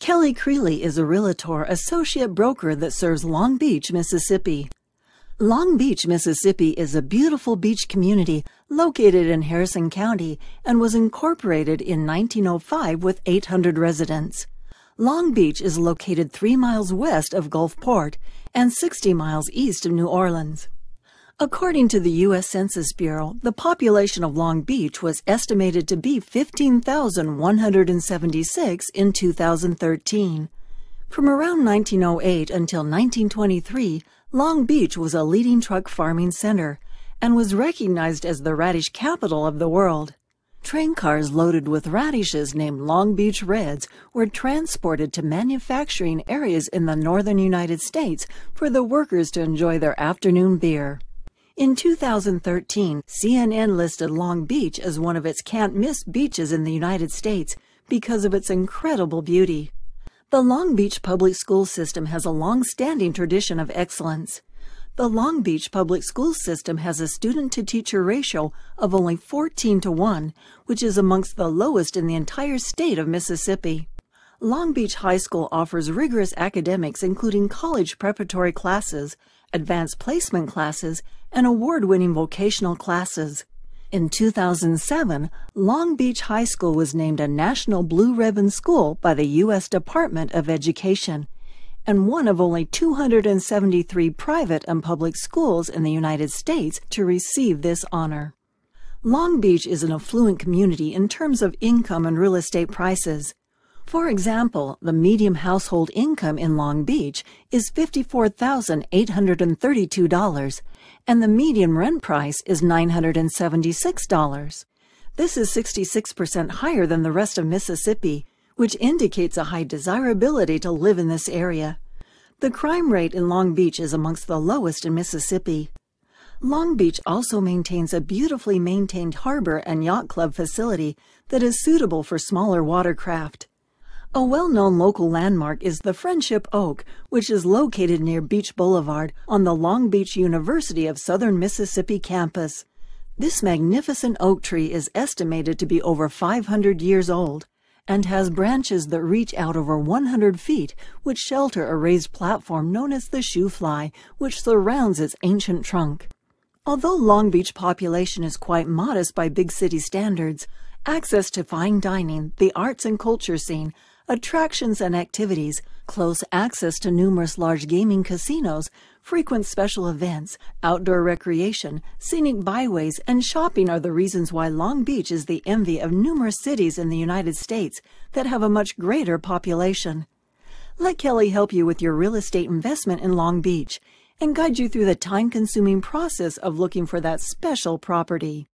Kelly Creeley is a realtor associate broker that serves Long Beach, Mississippi. Long Beach, Mississippi is a beautiful beach community located in Harrison County and was incorporated in 1905 with 800 residents. Long Beach is located 3 miles west of Gulfport and 60 miles east of New Orleans. According to the U.S. Census Bureau, the population of Long Beach was estimated to be 15,176 in 2013. From around 1908 until 1923, Long Beach was a leading truck farming center and was recognized as the radish capital of the world. Train cars loaded with radishes named Long Beach Reds were transported to manufacturing areas in the northern United States for the workers to enjoy their afternoon beer. In 2013, CNN listed Long Beach as one of its can't miss beaches in the United States because of its incredible beauty. The Long Beach public school system has a long standing tradition of excellence. The Long Beach public school system has a student to teacher ratio of only 14 to 1, which is amongst the lowest in the entire state of Mississippi. Long Beach High School offers rigorous academics including college preparatory classes, advanced placement classes, and award winning vocational classes. In 2007, Long Beach High School was named a National Blue Ribbon School by the U.S. Department of Education and one of only 273 private and public schools in the United States to receive this honor. Long Beach is an affluent community in terms of income and real estate prices. For example, the median household income in Long Beach is $54,832, and the median rent price is $976. This is 66% higher than the rest of Mississippi, which indicates a high desirability to live in this area. The crime rate in Long Beach is amongst the lowest in Mississippi. Long Beach also maintains a beautifully maintained harbor and yacht club facility that is suitable for smaller watercraft. A well known local landmark is the Friendship Oak, which is located near Beach Boulevard on the Long Beach University of Southern Mississippi campus. This magnificent oak tree is estimated to be over 500 years old and has branches that reach out over 100 feet, which shelter a raised platform known as the shoe fly, which surrounds its ancient trunk. Although Long Beach population is quite modest by big city standards, access to fine dining, the arts and culture scene, attractions and activities, close access to numerous large gaming casinos, frequent special events, outdoor recreation, scenic byways, and shopping are the reasons why Long Beach is the envy of numerous cities in the United States that have a much greater population. Let Kelly help you with your real estate investment in Long Beach and guide you through the time consuming process of looking for that special property.